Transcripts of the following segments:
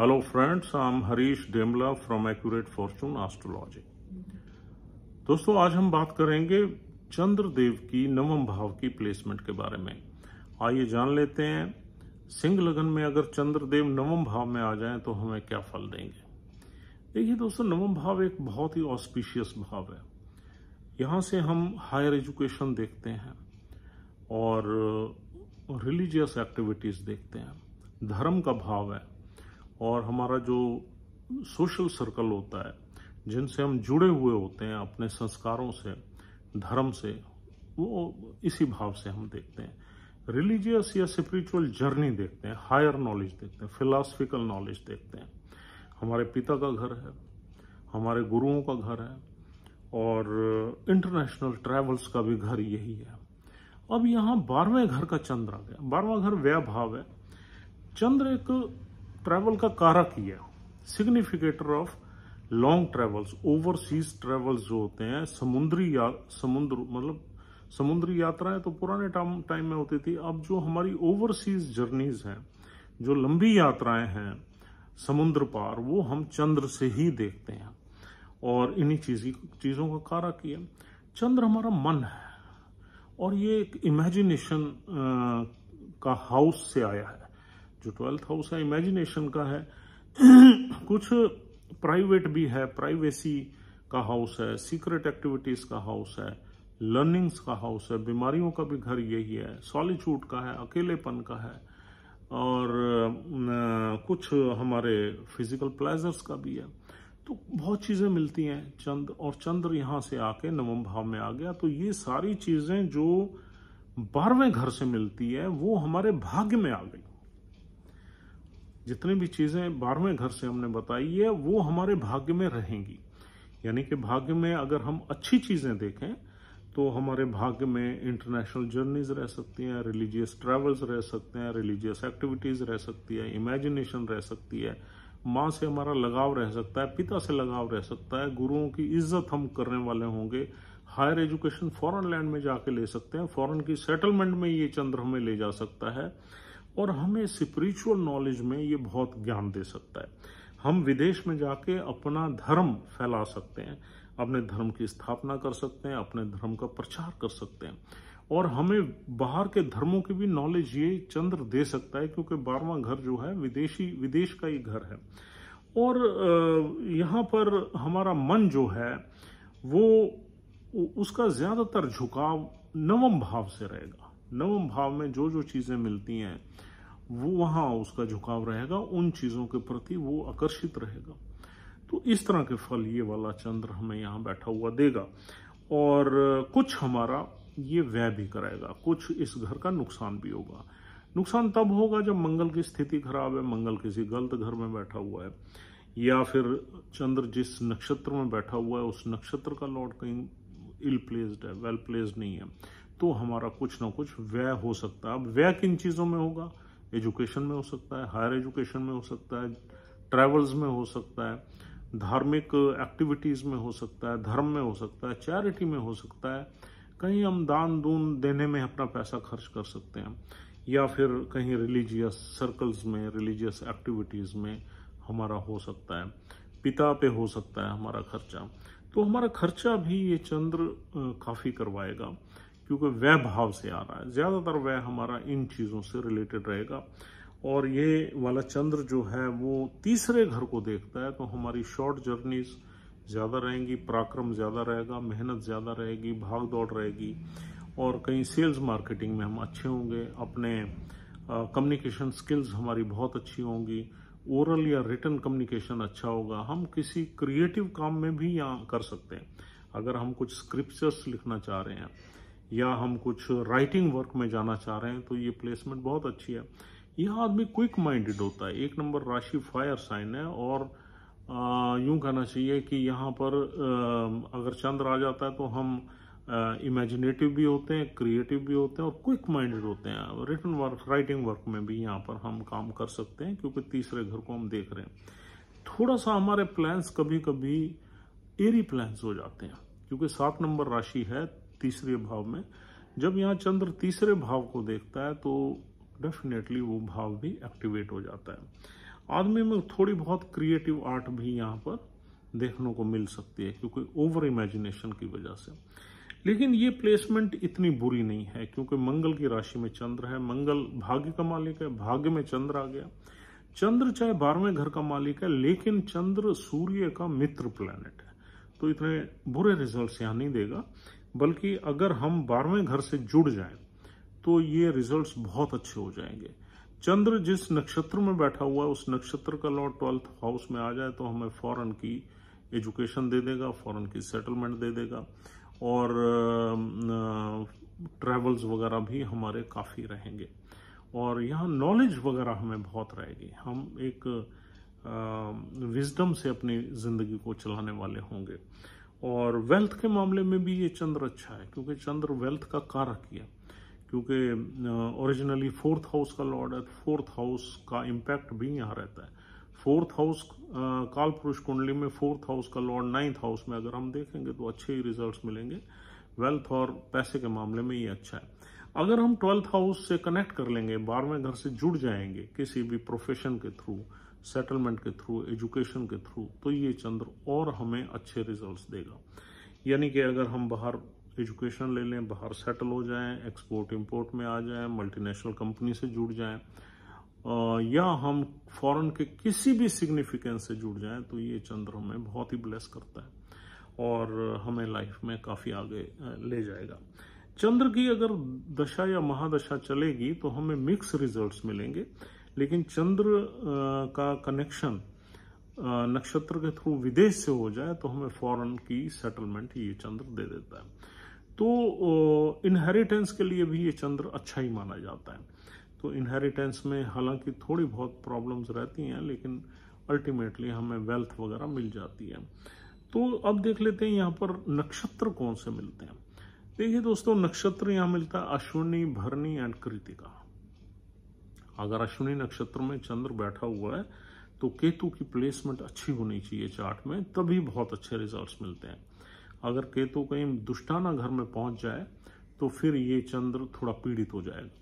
hello friends I'm Harish Demla from accurate fortune astrology दोस्तों आज हम बात करेंगे चंद्रदेव की नवम भाव की प्लेसमेंट के बारे में आइए जान लेते हैं सिंह लगन में अगर चंद्रदेव नवम भाव में आ जाएं तो हमें क्या फल देंगे देखिए दोस्तों नवम भाव एक बहुत ही ऑस्पिशियस भाव है यहाँ से हम हायर एजुकेशन देखते हैं और रिलीजियस एक्टिविटीज़ देखते हैं धर्म का भाव है और हमारा जो सोशल सर्कल होता है जिनसे हम जुड़े हुए होते हैं अपने संस्कारों से धर्म से वो इसी भाव से हम देखते हैं रिलीजियस या स्पिरिचुअल जर्नी देखते हैं हायर नॉलेज देखते हैं फिलासफिकल नॉलेज देखते हैं हमारे पिता का घर है हमारे गुरुओं का घर है और इंटरनेशनल ट्रैवल्स का भी घर यही है अब यहाँ बारहवें घर का चंद्र आ गया बारहवा घर व्या भाव है चंद्र एक ट्रैवल का कारक ही है significator of long travels overseas travels जो होते हैं समुद्री या समुद्र मतलब समुद्री यात्राएं तो पुराने टाइम में होती थी अब जो हमारी ओवरसीज जर्नीज हैं जो लंबी यात्राएं हैं समुद्र पार वो हम चंद्र से ही देखते हैं और इन्हीं चीज चीज़ों का कारक है चंद्र हमारा मन है और ये एक इमेजिनेशन का हाउस से आया है जो ट्वेल्थ हाउस है इमेजिनेशन का है कुछ प्राइवेट भी है प्राइवेसी का हाउस है सीक्रेट एक्टिविटीज का हाउस है लर्निंग्स का हाउस है बीमारियों का भी घर यही है सॉलिट्यूड का है अकेलेपन का है और कुछ हमारे फिजिकल प्लेजर्स का भी है तो बहुत चीज़ें मिलती हैं चंद और चंद्र यहाँ से आके नवम भाव में आ गया तो ये सारी चीज़ें जो बारहवें घर से मिलती है वो हमारे भाग्य में आ गई जितनी भी चीज़ें बारहवें घर से हमने बताई है वो हमारे भाग्य में रहेंगी यानी कि भाग्य में अगर हम अच्छी चीज़ें देखें तो हमारे भाग्य में इंटरनेशनल जर्नीज रह सकती हैं रिलीजियस ट्रेवल्स रह सकते हैं रिलीजियस एक्टिविटीज़ रह सकती है इमेजिनेशन रह सकती है माँ से हमारा लगाव रह सकता है पिता से लगाव रह सकता है गुरुओं की इज्जत हम करने वाले होंगे हायर एजुकेशन फॉरेन लैंड में जाके ले सकते हैं फॉरेन की सेटलमेंट में ये चंद्र हमें ले जा सकता है और हमें स्पिरिचुअल नॉलेज में ये बहुत ज्ञान दे सकता है हम विदेश में जाके अपना धर्म फैला सकते हैं अपने धर्म की स्थापना कर सकते हैं अपने धर्म का प्रचार कर सकते हैं और हमें बाहर के धर्मों की भी नॉलेज ये चंद्र दे सकता है क्योंकि बारवा घर जो है विदेशी विदेश का ही घर है और यहाँ पर हमारा मन जो है वो उसका ज़्यादातर झुकाव नवम भाव से रहेगा नवम भाव में जो जो चीज़ें मिलती हैं वो वहां उसका झुकाव रहेगा उन चीज़ों के प्रति वो आकर्षित रहेगा तो इस तरह के फल ये वाला चंद्र हमें यहाँ बैठा हुआ देगा और कुछ हमारा ये व्यय भी कराएगा कुछ इस घर का नुकसान भी होगा नुकसान तब होगा जब मंगल की स्थिति खराब है मंगल किसी गलत घर में बैठा हुआ है या फिर चंद्र जिस नक्षत्र में बैठा हुआ है उस नक्षत्र का लॉर्ड कहीं इल प्लेस्ड है वेल प्लेस्ड नहीं है तो हमारा कुछ ना कुछ व्यय हो सकता है अब व्यय किन चीज़ों में होगा एजुकेशन में हो सकता है हायर एजुकेशन में हो सकता है ट्रैवल्स में हो सकता है धार्मिक एक्टिविटीज़ में हो सकता है धर्म में हो सकता है चैरिटी में हो सकता है कहीं हम दान दून देने में अपना पैसा खर्च कर सकते हैं या फिर कहीं रिलीजियस सर्कल्स में रिलीजियस एक्टिविटीज़ में हमारा हो सकता है पिता पे हो सकता है हमारा खर्चा तो हमारा खर्चा भी ये चंद्र काफ़ी करवाएगा क्योंकि वह भाव से आ रहा है ज़्यादातर वह हमारा इन चीज़ों से रिलेटेड रहेगा और ये वाला चंद्र जो है वो तीसरे घर को देखता है तो हमारी शॉर्ट जर्नीज ज़्यादा रहेंगी पराक्रम ज़्यादा रहेगा मेहनत ज़्यादा रहेगी भाग दौड़ रहेगी और कहीं सेल्स मार्केटिंग में हम अच्छे होंगे अपने कम्युनिकेशन स्किल्स हमारी बहुत अच्छी होंगी ओरल या रिटर्न कम्युनिकेशन अच्छा होगा हम किसी क्रिएटिव काम में भी यहाँ कर सकते हैं अगर हम कुछ स्क्रिप्चर्स लिखना चाह रहे हैं या हम कुछ राइटिंग वर्क में जाना चाह रहे हैं तो ये प्लेसमेंट बहुत अच्छी है यह आदमी क्विक माइंडेड होता है एक नंबर राशि फायर साइन है और यूं कहना चाहिए कि यहाँ पर आ, अगर चंद्र आ जाता है तो हम इमेजिनेटिव भी होते हैं क्रिएटिव भी होते हैं और क्विक माइंडेड होते हैं रिटर्न वर्क राइटिंग वर्क में भी यहाँ पर हम काम कर सकते हैं क्योंकि तीसरे घर को हम देख रहे हैं थोड़ा सा हमारे प्लान्स कभी कभी एरी प्लान्स हो जाते हैं क्योंकि सात नंबर राशि है तीसरे भाव में जब यहाँ चंद्र तीसरे भाव को देखता है तो डेफिनेटली वो भाव भी एक्टिवेट हो जाता है आदमी में थोड़ी बहुत क्रिएटिव आर्ट भी यहाँ पर देखने को मिल सकती है क्योंकि ओवर इमेजिनेशन की वजह से लेकिन ये प्लेसमेंट इतनी बुरी नहीं है क्योंकि मंगल की राशि में चंद्र है मंगल भाग्य का मालिक है भाग्य में चंद्र आ गया चंद्र चाहे बारहवें घर का मालिक है लेकिन चंद्र सूर्य का मित्र प्लैनेट है तो इतने बुरे रिजल्ट्स यहाँ नहीं देगा बल्कि अगर हम बारहवें घर से जुड़ जाए तो ये रिजल्ट्स बहुत अच्छे हो जाएंगे चंद्र जिस नक्षत्र में बैठा हुआ है उस नक्षत्र का लॉर्ड ट्वेल्थ हाउस में आ जाए तो हमें फॉरन की एजुकेशन दे देगा फॉरन की सेटलमेंट दे देगा और ट्रेवल्स वगैरह भी हमारे काफ़ी रहेंगे और यहाँ नॉलेज वगैरह हमें बहुत रहेगी हम एक विजडम से अपनी ज़िंदगी को चलाने वाले होंगे और वेल्थ के मामले में भी ये चंद्र अच्छा है क्योंकि चंद्र वेल्थ का कारक है क्योंकि ओरिजिनली फोर्थ हाउस का लॉर्ड है फोर्थ हाउस का इम्पैक्ट भी यहाँ रहता है फोर्थ हाउस काल पुरुष कुंडली में फोर्थ हाउस का लॉर्ड नाइन्थ हाउस में अगर हम देखेंगे तो अच्छे ही रिजल्ट मिलेंगे वेल्थ और पैसे के मामले में ये अच्छा है अगर हम ट्वेल्थ हाउस से कनेक्ट कर लेंगे बारहवें घर से जुड़ जाएंगे किसी भी प्रोफेशन के थ्रू सेटलमेंट के थ्रू एजुकेशन के थ्रू तो ये चंद्र और हमें अच्छे रिजल्ट्स देगा यानी कि अगर हम बाहर एजुकेशन ले लें बाहर सेटल हो जाएं एक्सपोर्ट इंपोर्ट में आ जाएं मल्टीनेशनल कंपनी से जुड़ जाएं या हम फॉरेन के किसी भी सिग्निफिकेंस से जुड़ जाएं तो ये चंद्र हमें बहुत ही ब्लेस करता है और हमें लाइफ में काफ़ी आगे ले जाएगा चंद्र की अगर दशा या महादशा चलेगी तो हमें मिक्स रिजल्ट्स मिलेंगे लेकिन चंद्र का कनेक्शन नक्षत्र के थ्रू विदेश से हो जाए तो हमें फॉरेन की सेटलमेंट ये चंद्र दे देता है तो इनहेरिटेंस के लिए भी ये चंद्र अच्छा ही माना जाता है तो इनहेरिटेंस में हालांकि थोड़ी बहुत प्रॉब्लम्स रहती हैं लेकिन अल्टीमेटली हमें वेल्थ वगैरह मिल जाती है तो अब देख लेते हैं यहाँ पर नक्षत्र कौन से मिलते हैं देखिए दोस्तों नक्षत्र यहाँ मिलता है अश्विनी भरनी एंड कृतिका अगर अश्विनी नक्षत्र में चंद्र बैठा हुआ है तो केतु की प्लेसमेंट अच्छी होनी चाहिए चार्ट में तभी बहुत अच्छे रिजल्ट्स मिलते हैं अगर केतु कहीं दुष्टाना घर में पहुंच जाए तो फिर ये चंद्र थोड़ा पीड़ित हो जाएगा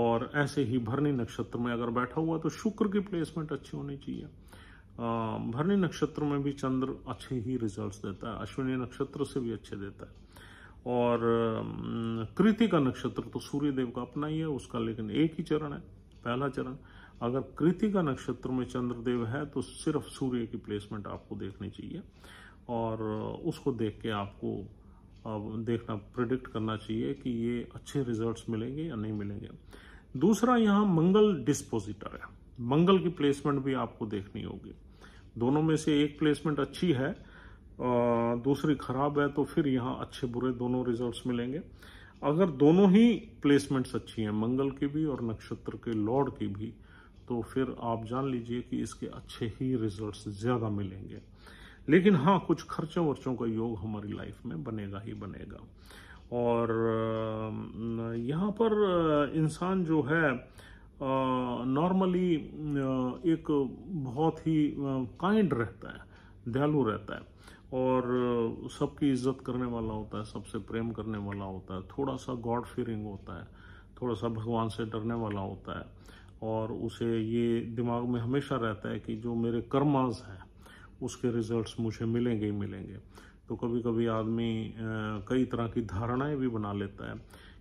और ऐसे ही भरणी नक्षत्र में अगर बैठा हुआ तो शुक्र की प्लेसमेंट अच्छी होनी चाहिए भरणी नक्षत्र में भी चंद्र अच्छे ही रिजल्ट्स देता है अश्विनी नक्षत्र से भी अच्छे देता है और कृति का नक्षत्र तो सूर्यदेव का अपना ही है उसका लेकिन एक ही चरण है पहला चरण अगर कृतिका नक्षत्र में चंद्रदेव है तो सिर्फ सूर्य की प्लेसमेंट आपको देखनी चाहिए और उसको देख के आपको देखना प्रिडिक्ट करना चाहिए कि ये अच्छे रिजल्ट्स मिलेंगे या नहीं मिलेंगे दूसरा यहाँ मंगल डिस्पोजिटर है मंगल की प्लेसमेंट भी आपको देखनी होगी दोनों में से एक प्लेसमेंट अच्छी है दूसरी खराब है तो फिर यहाँ अच्छे बुरे दोनों रिजल्ट्स मिलेंगे अगर दोनों ही प्लेसमेंट्स अच्छी हैं मंगल की भी और नक्षत्र के लॉर्ड की भी तो फिर आप जान लीजिए कि इसके अच्छे ही रिजल्ट्स ज़्यादा मिलेंगे लेकिन हाँ कुछ खर्चों वर्चों का योग हमारी लाइफ में बनेगा ही बनेगा और यहाँ पर इंसान जो है नॉर्मली एक बहुत ही काइंड रहता है दयालु रहता है और सबकी इज्जत करने वाला होता है सबसे प्रेम करने वाला होता है थोड़ा सा गॉड फीरिंग होता है थोड़ा सा भगवान से डरने वाला होता है और उसे ये दिमाग में हमेशा रहता है कि जो मेरे कर्माज हैं उसके रिजल्ट्स मुझे मिलेंगे ही मिलेंगे तो कभी कभी आदमी कई तरह की धारणाएं भी बना लेता है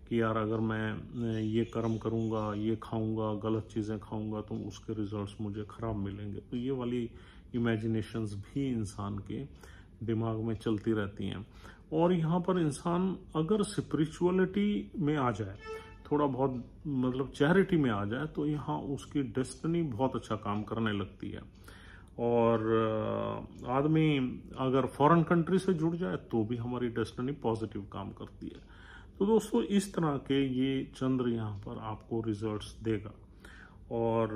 कि यार अगर मैं ये कर्म करूँगा ये खाऊंगा गलत चीज़ें खाऊंगा तो उसके रिजल्ट्स मुझे ख़राब मिलेंगे तो ये वाली इमेजिनेशंस भी इंसान के दिमाग में चलती रहती हैं और यहाँ पर इंसान अगर स्पिरिचुअलिटी में आ जाए थोड़ा बहुत मतलब चैरिटी में आ जाए तो यहाँ उसकी डेस्टनी बहुत अच्छा काम करने लगती है और आदमी अगर फॉरेन कंट्री से जुड़ जाए तो भी हमारी डेस्टनी पॉजिटिव काम करती है तो दोस्तों इस तरह के ये चंद्र यहाँ पर आपको रिजल्ट्स देगा और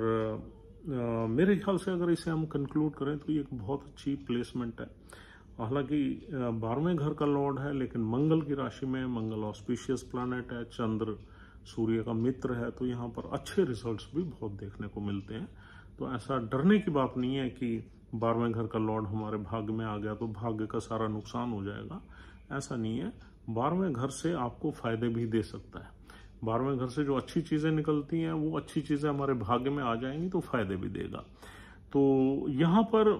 आ, मेरे ख्याल से अगर इसे हम कंक्लूड करें तो ये एक बहुत अच्छी प्लेसमेंट है हालांकि बारहवें घर का लॉर्ड है लेकिन मंगल की राशि में मंगल ऑस्पिशियस प्लानट है चंद्र सूर्य का मित्र है तो यहाँ पर अच्छे रिजल्ट्स भी बहुत देखने को मिलते हैं तो ऐसा डरने की बात नहीं है कि बारहवें घर का लॉर्ड हमारे भाग्य में आ गया तो भाग्य का सारा नुकसान हो जाएगा ऐसा नहीं है बारहवें घर से आपको फायदे भी दे सकता है बारहवें घर से जो अच्छी चीज़ें निकलती हैं वो अच्छी चीज़ें हमारे भाग्य में आ जाएंगी तो फायदे भी देगा तो यहाँ पर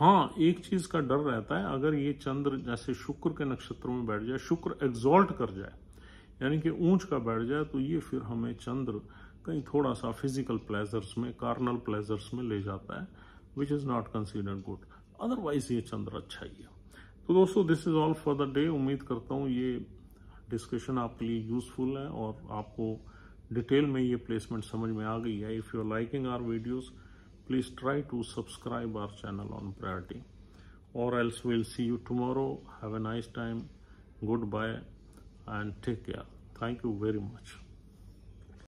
हाँ एक चीज का डर रहता है अगर ये चंद्र जैसे शुक्र के नक्षत्र में बैठ जाए शुक्र एग्जॉल्ट कर जाए यानी कि ऊंच का बैठ जाए तो ये फिर हमें चंद्र कहीं थोड़ा सा फिजिकल प्लेजर्स में कार्नल प्लेजर्स में ले जाता है which is not considered good otherwise ये चंद्र अच्छा ही है तो दोस्तों this is all for the day उम्मीद करता हूँ ये डिस्कशन आपके लिए यूजफुल है और आपको डिटेल में ये प्लेसमेंट समझ में आ गई है if you are liking our videos please try to subscribe our channel on priority or else we'll see you tomorrow have a nice time goodbye and take care thank you very much